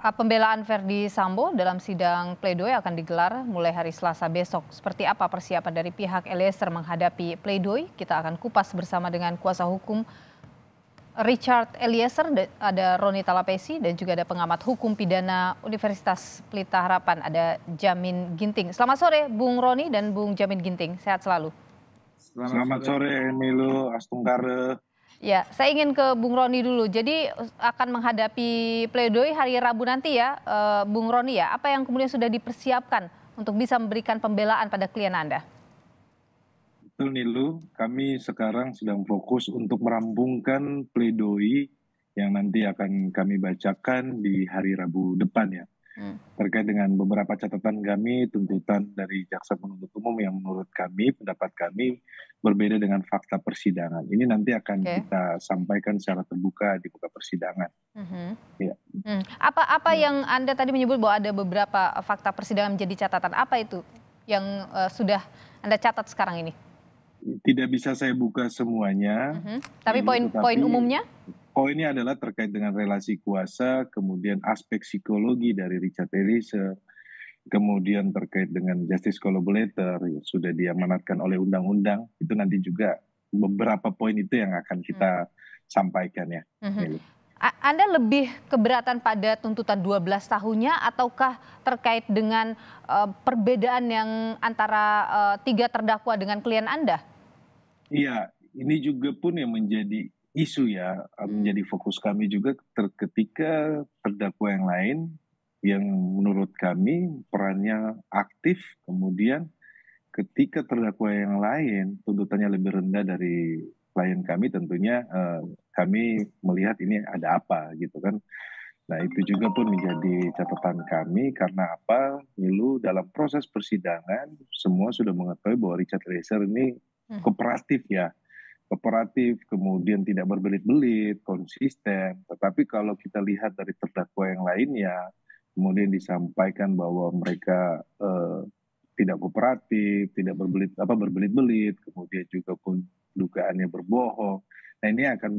Ah, pembelaan Verdi Sambo dalam sidang pledoi akan digelar mulai hari Selasa besok. Seperti apa persiapan dari pihak Eliezer menghadapi pledoi? Kita akan kupas bersama dengan kuasa hukum Richard Eliezer, ada Roni Talapesi, dan juga ada pengamat hukum pidana Universitas Pelita Harapan, ada Jamin Ginting. Selamat sore, Bung Roni dan Bung Jamin Ginting. Sehat selalu. Selamat, Selamat sore, Emilu Astungkare. Ya, saya ingin ke Bung Roni dulu. Jadi akan menghadapi pledoi hari Rabu nanti ya, eh, Bung Roni ya. Apa yang kemudian sudah dipersiapkan untuk bisa memberikan pembelaan pada klien Anda? Betul Nilu, kami sekarang sedang fokus untuk merampungkan pledoi yang nanti akan kami bacakan di hari Rabu depan ya hmm. terkait dengan beberapa catatan kami tuntutan dari jaksa penuntut umum yang menurut kami pendapat kami berbeda dengan fakta persidangan. Ini nanti akan okay. kita sampaikan secara terbuka di buka persidangan. hmm Ya. Hmm. Apa apa hmm. yang anda tadi menyebut bahwa ada beberapa fakta persidangan menjadi catatan apa itu yang uh, sudah anda catat sekarang ini? tidak bisa saya buka semuanya. Uh-huh. Tapi poin-poin hmm, umumnya? Poinnya adalah terkait dengan relasi kuasa, kemudian aspek psikologi dari Richard Eliezer, eh, kemudian terkait dengan justice collaborator yang sudah diamanatkan oleh undang-undang, itu nanti juga beberapa poin itu yang akan kita uh-huh. sampaikan ya. Uh-huh. Anda lebih keberatan pada tuntutan 12 tahunnya ataukah terkait dengan uh, perbedaan yang antara uh, tiga terdakwa dengan klien Anda? Iya, ini juga pun yang menjadi isu ya, eh, hmm. menjadi fokus kami juga ter ketika terdakwa yang lain yang menurut kami perannya aktif, kemudian ketika terdakwa yang lain tuntutannya lebih rendah dari klien kami tentunya uh, kami melihat ini ada apa gitu kan. Nah itu juga pun menjadi catatan kami karena apa? milu dalam proses persidangan semua sudah mengetahui bahwa Richard Eliezer ini hmm. kooperatif ya kooperatif, kemudian tidak berbelit-belit, konsisten. Tetapi kalau kita lihat dari terdakwa yang lainnya, kemudian disampaikan bahwa mereka eh, tidak kooperatif, tidak berbelit apa berbelit-belit, kemudian juga pun dugaannya berbohong. Nah ini akan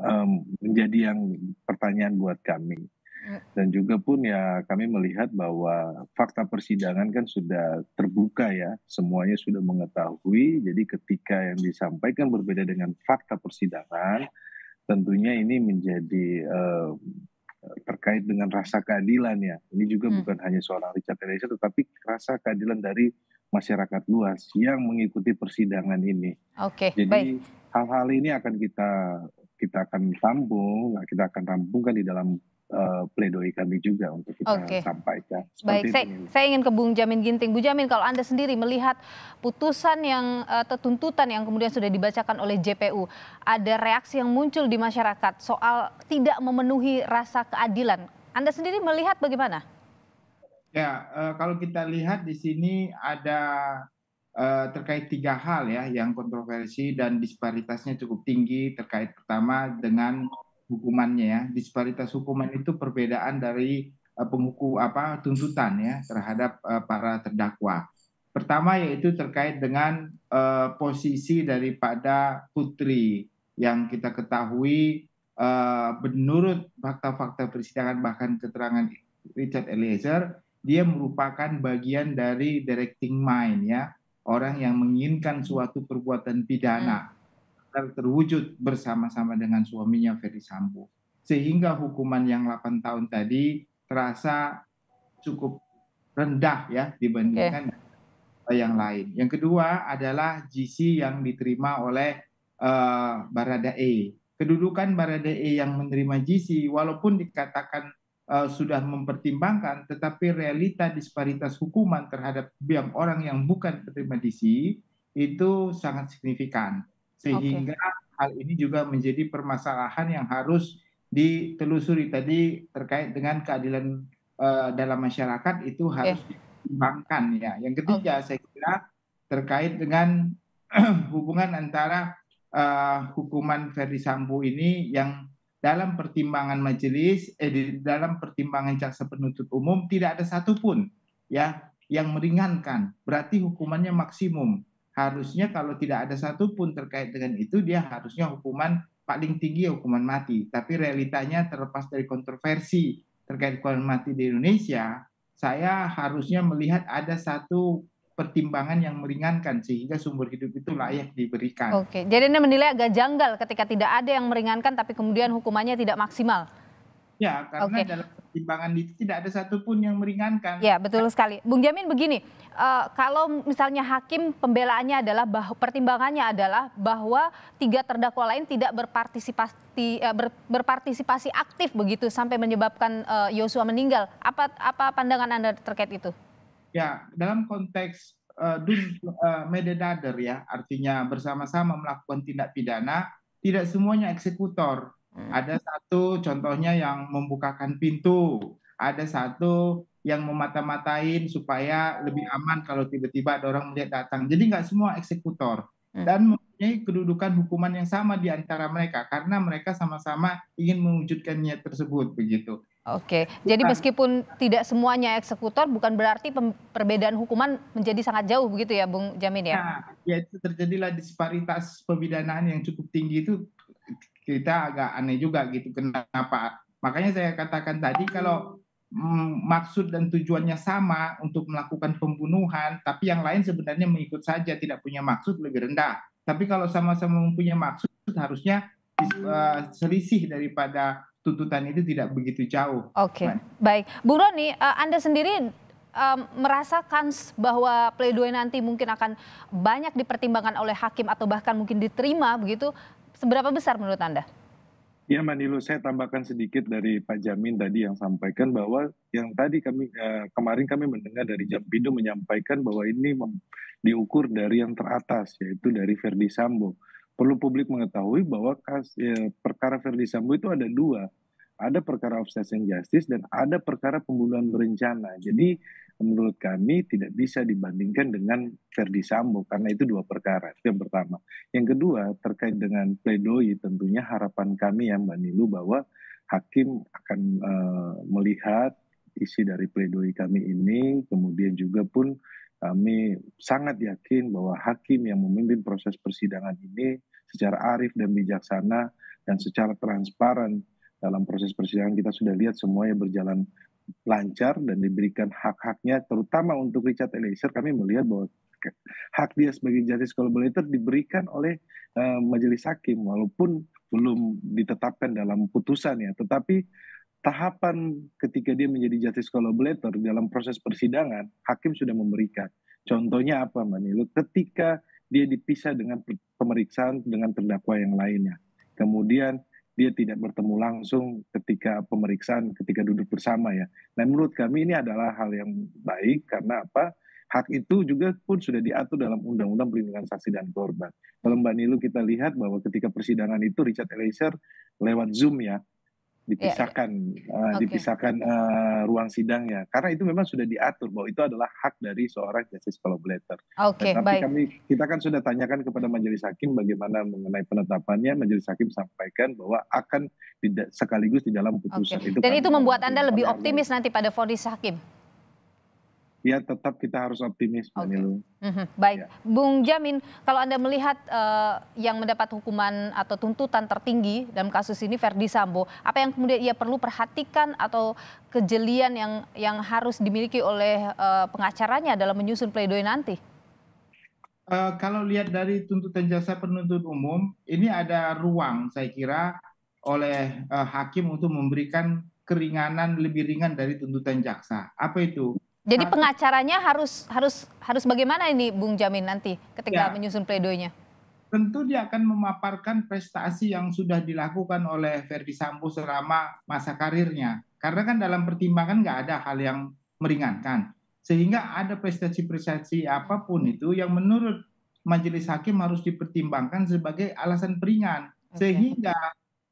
um, menjadi yang pertanyaan buat kami. Hmm. Dan juga pun ya kami melihat bahwa fakta persidangan kan sudah terbuka ya, semuanya sudah mengetahui. Jadi ketika yang disampaikan berbeda dengan fakta persidangan, tentunya ini menjadi uh, terkait dengan rasa keadilan ya. Ini juga hmm. bukan hanya seorang Richard Eliezer, tetapi rasa keadilan dari masyarakat luas yang mengikuti persidangan ini. Oke, okay, Jadi hal-hal ini akan kita kita akan sambung, nah, kita akan rampungkan di dalam uh, pledoi kami juga untuk kita okay. sampaikan. Baik, saya, saya ingin ke Bung Jamin Ginting. Bu Jamin, kalau Anda sendiri melihat putusan yang atau eh, tuntutan yang kemudian sudah dibacakan oleh JPU, ada reaksi yang muncul di masyarakat soal tidak memenuhi rasa keadilan. Anda sendiri melihat bagaimana? Ya, uh, kalau kita lihat di sini ada Eh, terkait tiga hal ya yang kontroversi dan disparitasnya cukup tinggi terkait pertama dengan hukumannya ya disparitas hukuman itu perbedaan dari eh, penghuku apa tuntutan ya terhadap uh, para terdakwa pertama yaitu terkait dengan uh, posisi daripada putri yang kita ketahui menurut fakta-fakta persidangan bahkan keterangan Richard Eliezer dia merupakan bagian dari directing mind ya orang yang menginginkan suatu perbuatan pidana hmm. agar terwujud bersama-sama dengan suaminya Ferry Sambo. Sehingga hukuman yang 8 tahun tadi terasa cukup rendah ya dibandingkan okay. yang lain. Yang kedua adalah GC yang diterima oleh uh, E. Kedudukan Barada E yang menerima GC walaupun dikatakan Eh, sudah mempertimbangkan, tetapi realita disparitas hukuman terhadap biang orang yang bukan penerima DC itu sangat signifikan. Sehingga okay. hal ini juga menjadi permasalahan yang harus ditelusuri tadi terkait dengan keadilan uh, dalam masyarakat itu harus okay. dikembangkan ya. Yang ketiga okay. saya kira terkait dengan hubungan antara uh, hukuman Ferdi Sambo ini yang dalam pertimbangan majelis eh di dalam pertimbangan jaksa penuntut umum tidak ada satupun ya yang meringankan. Berarti hukumannya maksimum. Harusnya kalau tidak ada satupun terkait dengan itu dia harusnya hukuman paling tinggi hukuman mati. Tapi realitanya terlepas dari kontroversi terkait hukuman mati di Indonesia, saya harusnya melihat ada satu pertimbangan yang meringankan sehingga sumber hidup itu hmm. layak diberikan. Oke, jadi Anda menilai agak janggal ketika tidak ada yang meringankan tapi kemudian hukumannya tidak maksimal. Ya, karena Oke. dalam pertimbangan itu tidak ada satupun yang meringankan. Ya, betul sekali. Bung Jamin begini, uh, kalau misalnya hakim pembelaannya adalah bahwa pertimbangannya adalah bahwa tiga terdakwa lain tidak berpartisipasi uh, ber, berpartisipasi aktif begitu sampai menyebabkan eh, Yosua uh, meninggal. Apa apa pandangan Anda terkait itu? Ya, dalam konteks uh, uh, ya, artinya bersama-sama melakukan tindak pidana, tidak semuanya eksekutor. Hmm. Ada satu contohnya yang membukakan pintu, ada satu yang memata-matain supaya lebih aman kalau tiba-tiba ada orang melihat datang. Jadi nggak semua eksekutor hmm. dan mempunyai kedudukan hukuman yang sama di antara mereka karena mereka sama-sama ingin mewujudkan niat tersebut begitu. Oke, jadi meskipun tidak semuanya eksekutor, bukan berarti perbedaan hukuman menjadi sangat jauh begitu ya, Bung Jamin ya? Nah, ya terjadilah disparitas pemidanaan yang cukup tinggi itu kita agak aneh juga gitu. Kenapa? Makanya saya katakan tadi kalau mm, maksud dan tujuannya sama untuk melakukan pembunuhan, tapi yang lain sebenarnya mengikut saja, tidak punya maksud lebih rendah. Tapi kalau sama-sama mempunyai maksud, harusnya uh, selisih daripada tuntutan itu tidak begitu jauh. Oke, okay. baik. Bu Roni, eh, Anda sendiri merasakan bahwa pledoi nanti mungkin akan banyak dipertimbangkan oleh hakim atau bahkan mungkin diterima begitu, seberapa besar menurut Anda? Ya, Manilu, saya tambahkan sedikit dari Pak Jamin tadi yang sampaikan bahwa yang tadi kami eh, kemarin kami mendengar dari Jampindo menyampaikan bahwa ini diukur dari yang teratas yaitu dari Verdi Sambo perlu publik mengetahui bahwa kas, ya, perkara Verdi Sambo itu ada dua. Ada perkara obsession justice dan ada perkara pembunuhan berencana. Jadi menurut kami tidak bisa dibandingkan dengan Verdi Sambo karena itu dua perkara. Itu yang pertama. Yang kedua terkait dengan pledoi tentunya harapan kami yang Mbak Nilu bahwa hakim akan uh, melihat isi dari pledoi kami ini kemudian juga pun kami sangat yakin bahwa hakim yang memimpin proses persidangan ini secara arif dan bijaksana dan secara transparan dalam proses persidangan kita sudah lihat semuanya berjalan lancar dan diberikan hak-haknya terutama untuk Richard Eliezer kami melihat bahwa hak dia sebagai justice collaborator diberikan oleh eh, majelis hakim walaupun belum ditetapkan dalam putusan ya tetapi tahapan ketika dia menjadi justice collaborator dalam proses persidangan hakim sudah memberikan contohnya apa Manilu ketika dia dipisah dengan pemeriksaan dengan terdakwa yang lainnya. Kemudian dia tidak bertemu langsung ketika pemeriksaan, ketika duduk bersama ya. Nah menurut kami ini adalah hal yang baik karena apa? Hak itu juga pun sudah diatur dalam Undang-Undang Perlindungan Saksi dan Korban. Kalau Mbak Nilu kita lihat bahwa ketika persidangan itu Richard Eliezer lewat Zoom ya, Iya, iya. dipisahkan yeah. uh, okay. dipisahkan uh, ruang sidangnya karena itu memang sudah diatur bahwa itu adalah hak dari seorang justice collaborator. Okay, Tapi kami kita kan sudah tanyakan kepada majelis hakim bagaimana mengenai penetapannya majelis hakim sampaikan bahwa akan tidak sekaligus di dalam putusan okay. itu. Dan itu membuat Anda lebih optimis nanti pada vonis hakim ya tetap kita harus optimis okay. Mm-hmm. Baik, ya. Bung Jamin, kalau anda melihat uh, yang mendapat hukuman atau tuntutan tertinggi dalam kasus ini Verdi Sambo, apa yang kemudian ia perlu perhatikan atau kejelian yang yang harus dimiliki oleh uh, pengacaranya dalam menyusun pledoi nanti? Uh, kalau lihat dari tuntutan jasa penuntut umum, ini ada ruang saya kira oleh uh, hakim untuk memberikan keringanan lebih ringan dari tuntutan jaksa. Apa itu? Jadi nah, pengacaranya harus harus harus bagaimana ini Bung Jamin nanti ketika ya. menyusun pledoinya? Tentu dia akan memaparkan prestasi yang sudah dilakukan oleh Verdi Sambo selama masa karirnya. Karena kan dalam pertimbangan nggak ada hal yang meringankan. Sehingga ada prestasi-prestasi apapun itu yang menurut majelis hakim harus dipertimbangkan sebagai alasan peringan. Okay. Sehingga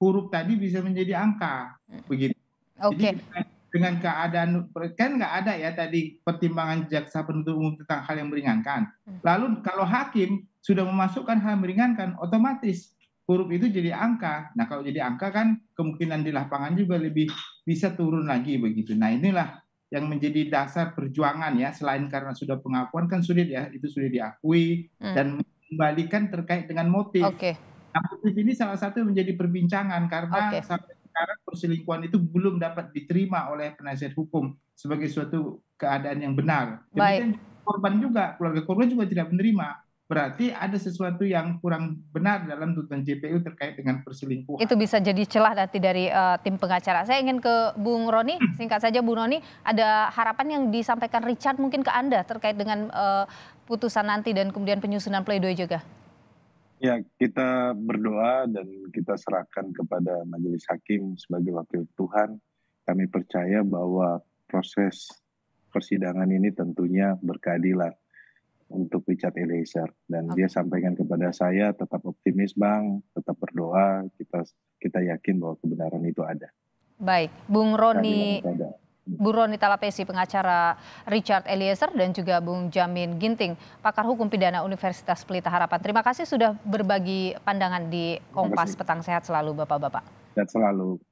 huruf tadi bisa menjadi angka. Hmm. Begitu. Okay. Jadi, dengan keadaan kan nggak ada ya tadi pertimbangan jaksa penuntut umum tentang hal yang meringankan. Hmm. Lalu kalau hakim sudah memasukkan hal yang meringankan, otomatis huruf itu jadi angka. Nah kalau jadi angka kan kemungkinan di lapangan juga lebih bisa turun lagi begitu. Nah inilah yang menjadi dasar perjuangan ya selain karena sudah pengakuan kan sulit ya itu sudah diakui hmm. dan kembalikan terkait dengan motif. Okay. Nah, motif ini salah satu menjadi perbincangan karena okay. sampai sekarang perselingkuhan itu belum dapat diterima oleh penasihat hukum sebagai suatu keadaan yang benar. Jadi korban juga, keluarga korban juga tidak menerima. Berarti ada sesuatu yang kurang benar dalam tuntutan JPU terkait dengan perselingkuhan. Itu bisa jadi celah nanti dari uh, tim pengacara. Saya ingin ke Bung Roni, hmm. singkat saja Bung Roni, ada harapan yang disampaikan Richard mungkin ke Anda terkait dengan uh, putusan nanti dan kemudian penyusunan pledoi juga. Ya, kita berdoa dan kita serahkan kepada majelis hakim sebagai wakil Tuhan. Kami percaya bahwa proses persidangan ini tentunya berkeadilan untuk Richard Eliezer dan okay. dia sampaikan kepada saya tetap optimis Bang, tetap berdoa, kita kita yakin bahwa kebenaran itu ada. Baik, Bung Roni Bu Roni Talapesi, pengacara Richard Eliezer dan juga Bung Jamin Ginting, pakar hukum pidana Universitas Pelita Harapan. Terima kasih sudah berbagi pandangan di Kompas Petang Sehat selalu Bapak-Bapak. Sehat selalu.